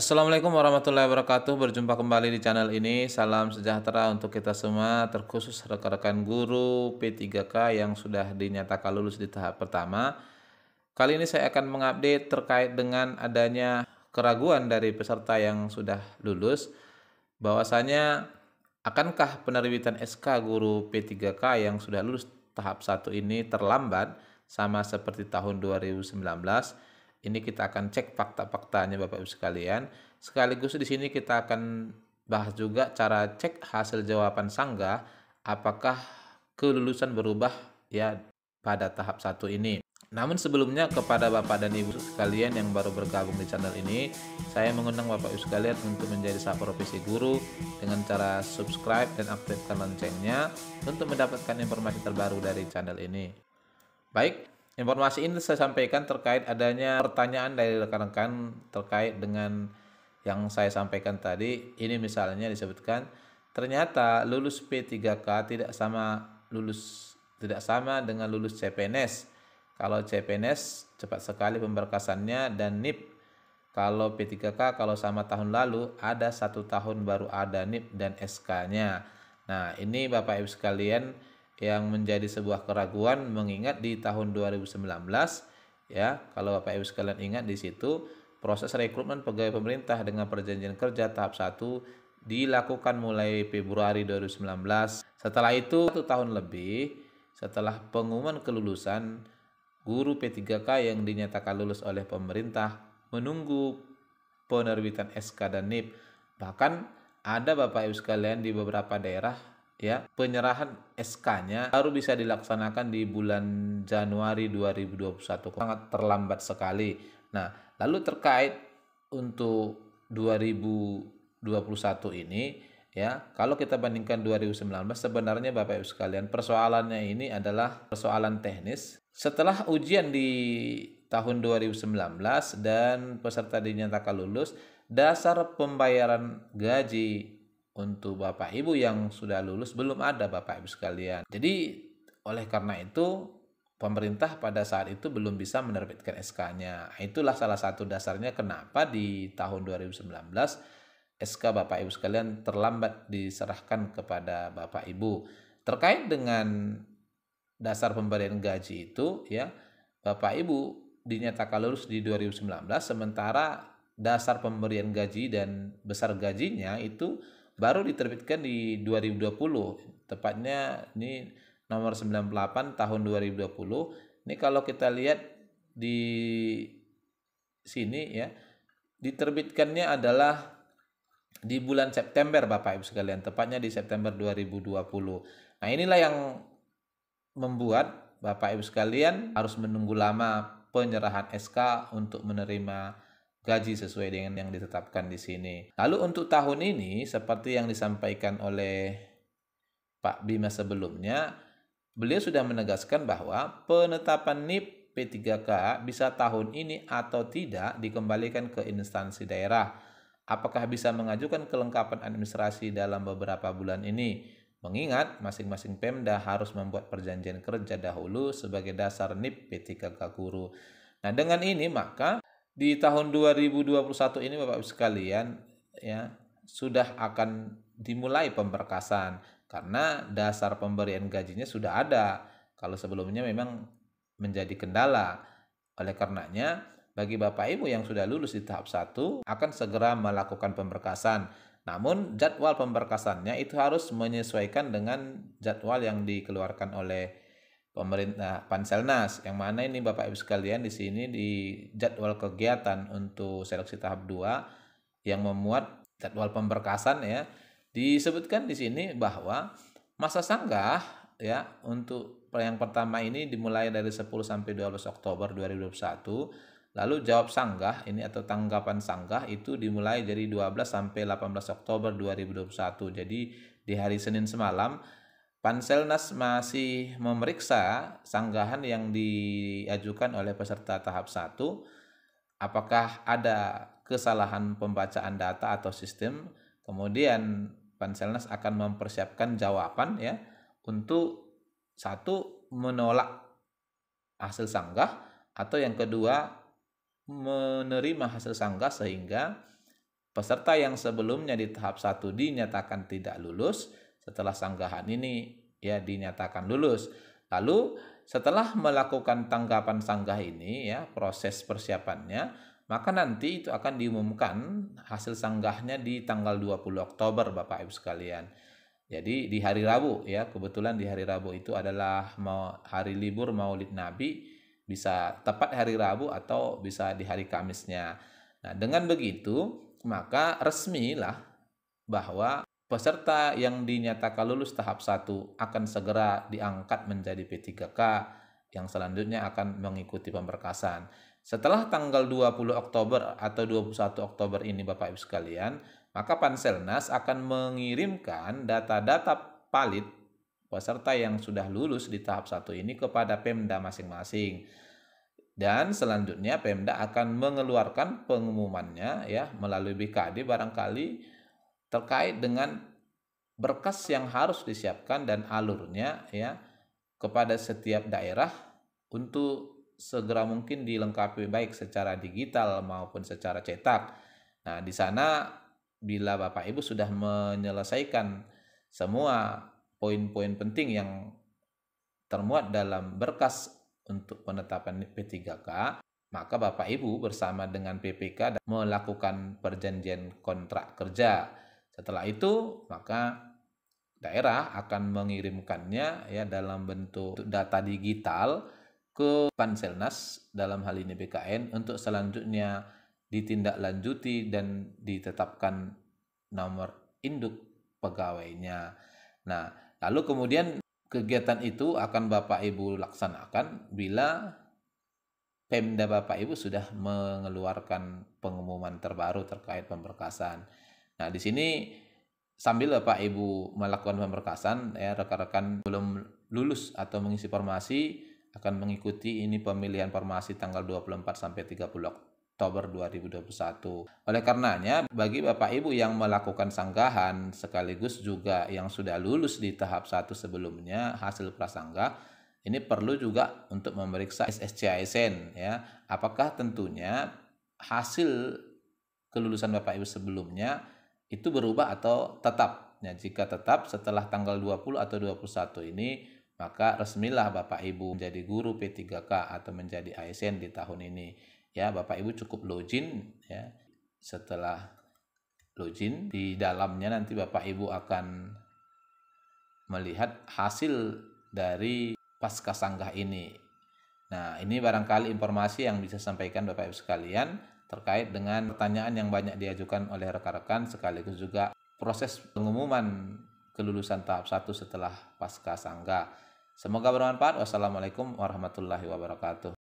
Assalamualaikum warahmatullahi wabarakatuh. Berjumpa kembali di channel ini. Salam sejahtera untuk kita semua, terkhusus rekan-rekan guru P3K yang sudah dinyatakan lulus di tahap pertama. Kali ini saya akan mengupdate terkait dengan adanya keraguan dari peserta yang sudah lulus bahwasanya akankah penerbitan SK guru P3K yang sudah lulus tahap 1 ini terlambat sama seperti tahun 2019? Ini kita akan cek fakta-faktanya Bapak Ibu sekalian. Sekaligus di sini kita akan bahas juga cara cek hasil jawaban sanggah apakah kelulusan berubah ya pada tahap satu ini. Namun sebelumnya kepada Bapak dan Ibu sekalian yang baru bergabung di channel ini, saya mengundang Bapak Ibu sekalian untuk menjadi sahabat profesi guru dengan cara subscribe dan aktifkan loncengnya untuk mendapatkan informasi terbaru dari channel ini. Baik, Informasi ini saya sampaikan terkait adanya pertanyaan dari rekan-rekan terkait dengan yang saya sampaikan tadi. Ini misalnya disebutkan ternyata lulus P3K tidak sama lulus tidak sama dengan lulus CPNS. Kalau CPNS cepat sekali pemberkasannya dan NIP. Kalau P3K kalau sama tahun lalu ada satu tahun baru ada NIP dan SK-nya. Nah ini Bapak Ibu sekalian yang menjadi sebuah keraguan mengingat di tahun 2019 ya kalau Bapak Ibu sekalian ingat di situ proses rekrutmen pegawai pemerintah dengan perjanjian kerja tahap 1 dilakukan mulai Februari 2019 setelah itu satu tahun lebih setelah pengumuman kelulusan guru P3K yang dinyatakan lulus oleh pemerintah menunggu penerbitan SK dan NIP bahkan ada Bapak Ibu sekalian di beberapa daerah ya penyerahan SK-nya baru bisa dilaksanakan di bulan Januari 2021 sangat terlambat sekali. Nah, lalu terkait untuk 2021 ini ya, kalau kita bandingkan 2019 sebenarnya Bapak Ibu sekalian persoalannya ini adalah persoalan teknis. Setelah ujian di tahun 2019 dan peserta dinyatakan lulus, dasar pembayaran gaji untuk Bapak Ibu yang sudah lulus belum ada Bapak Ibu sekalian. Jadi oleh karena itu pemerintah pada saat itu belum bisa menerbitkan SK-nya. Itulah salah satu dasarnya kenapa di tahun 2019 SK Bapak Ibu sekalian terlambat diserahkan kepada Bapak Ibu. Terkait dengan dasar pemberian gaji itu ya Bapak Ibu dinyatakan lulus di 2019 sementara dasar pemberian gaji dan besar gajinya itu baru diterbitkan di 2020 tepatnya ini nomor 98 tahun 2020 ini kalau kita lihat di sini ya diterbitkannya adalah di bulan September Bapak Ibu sekalian tepatnya di September 2020 nah inilah yang membuat Bapak Ibu sekalian harus menunggu lama penyerahan SK untuk menerima gaji sesuai dengan yang ditetapkan di sini. Lalu untuk tahun ini seperti yang disampaikan oleh Pak Bima sebelumnya, beliau sudah menegaskan bahwa penetapan NIP P3K bisa tahun ini atau tidak dikembalikan ke instansi daerah. Apakah bisa mengajukan kelengkapan administrasi dalam beberapa bulan ini? Mengingat masing-masing Pemda harus membuat perjanjian kerja dahulu sebagai dasar NIP P3K guru. Nah, dengan ini maka di tahun 2021 ini Bapak Ibu sekalian ya sudah akan dimulai pemberkasan karena dasar pemberian gajinya sudah ada. Kalau sebelumnya memang menjadi kendala. Oleh karenanya, bagi Bapak Ibu yang sudah lulus di tahap 1 akan segera melakukan pemberkasan. Namun jadwal pemberkasannya itu harus menyesuaikan dengan jadwal yang dikeluarkan oleh pemerintah Panselnas yang mana ini Bapak Ibu sekalian di sini di jadwal kegiatan untuk seleksi tahap 2 yang memuat jadwal pemberkasan ya disebutkan di sini bahwa masa sanggah ya untuk yang pertama ini dimulai dari 10 sampai 12 Oktober 2021 lalu jawab sanggah ini atau tanggapan sanggah itu dimulai dari 12 sampai 18 Oktober 2021 jadi di hari Senin semalam Panselnas masih memeriksa sanggahan yang diajukan oleh peserta tahap 1 apakah ada kesalahan pembacaan data atau sistem. Kemudian Panselnas akan mempersiapkan jawaban ya untuk satu menolak hasil sanggah atau yang kedua menerima hasil sanggah sehingga peserta yang sebelumnya di tahap 1 dinyatakan tidak lulus setelah sanggahan ini ya dinyatakan lulus. Lalu setelah melakukan tanggapan sanggah ini ya proses persiapannya maka nanti itu akan diumumkan hasil sanggahnya di tanggal 20 Oktober Bapak Ibu sekalian. Jadi di hari Rabu ya, kebetulan di hari Rabu itu adalah mau hari libur Maulid Nabi, bisa tepat hari Rabu atau bisa di hari Kamisnya. Nah, dengan begitu maka resmilah bahwa Peserta yang dinyatakan lulus tahap 1 akan segera diangkat menjadi P3K yang selanjutnya akan mengikuti pemberkasan. Setelah tanggal 20 Oktober atau 21 Oktober ini Bapak Ibu sekalian, maka Panselnas akan mengirimkan data-data valid peserta yang sudah lulus di tahap 1 ini kepada Pemda masing-masing. Dan selanjutnya Pemda akan mengeluarkan pengumumannya ya melalui BKD barangkali terkait dengan berkas yang harus disiapkan dan alurnya ya kepada setiap daerah untuk segera mungkin dilengkapi baik secara digital maupun secara cetak. Nah, di sana bila Bapak Ibu sudah menyelesaikan semua poin-poin penting yang termuat dalam berkas untuk penetapan P3K, maka Bapak Ibu bersama dengan PPK melakukan perjanjian kontrak kerja setelah itu maka daerah akan mengirimkannya ya dalam bentuk data digital ke Panselnas dalam hal ini BKN untuk selanjutnya ditindaklanjuti dan ditetapkan nomor induk pegawainya. Nah, lalu kemudian kegiatan itu akan Bapak Ibu laksanakan bila Pemda Bapak Ibu sudah mengeluarkan pengumuman terbaru terkait pemberkasan. Nah, di sini sambil Bapak Ibu melakukan pemberkasan, ya rekan-rekan belum lulus atau mengisi formasi akan mengikuti ini pemilihan formasi tanggal 24 sampai 30 Oktober 2021. Oleh karenanya, bagi Bapak Ibu yang melakukan sanggahan sekaligus juga yang sudah lulus di tahap 1 sebelumnya hasil prasangga ini perlu juga untuk memeriksa SSCISN ya. Apakah tentunya hasil kelulusan Bapak Ibu sebelumnya itu berubah atau tetap. Ya, jika tetap setelah tanggal 20 atau 21 ini, maka resmilah Bapak Ibu menjadi guru P3K atau menjadi ASN di tahun ini. Ya, Bapak Ibu cukup login ya. Setelah login di dalamnya nanti Bapak Ibu akan melihat hasil dari pasca sanggah ini. Nah, ini barangkali informasi yang bisa sampaikan Bapak Ibu sekalian terkait dengan pertanyaan yang banyak diajukan oleh rekan-rekan sekaligus juga proses pengumuman kelulusan tahap 1 setelah pasca sangga. Semoga bermanfaat. Wassalamualaikum warahmatullahi wabarakatuh.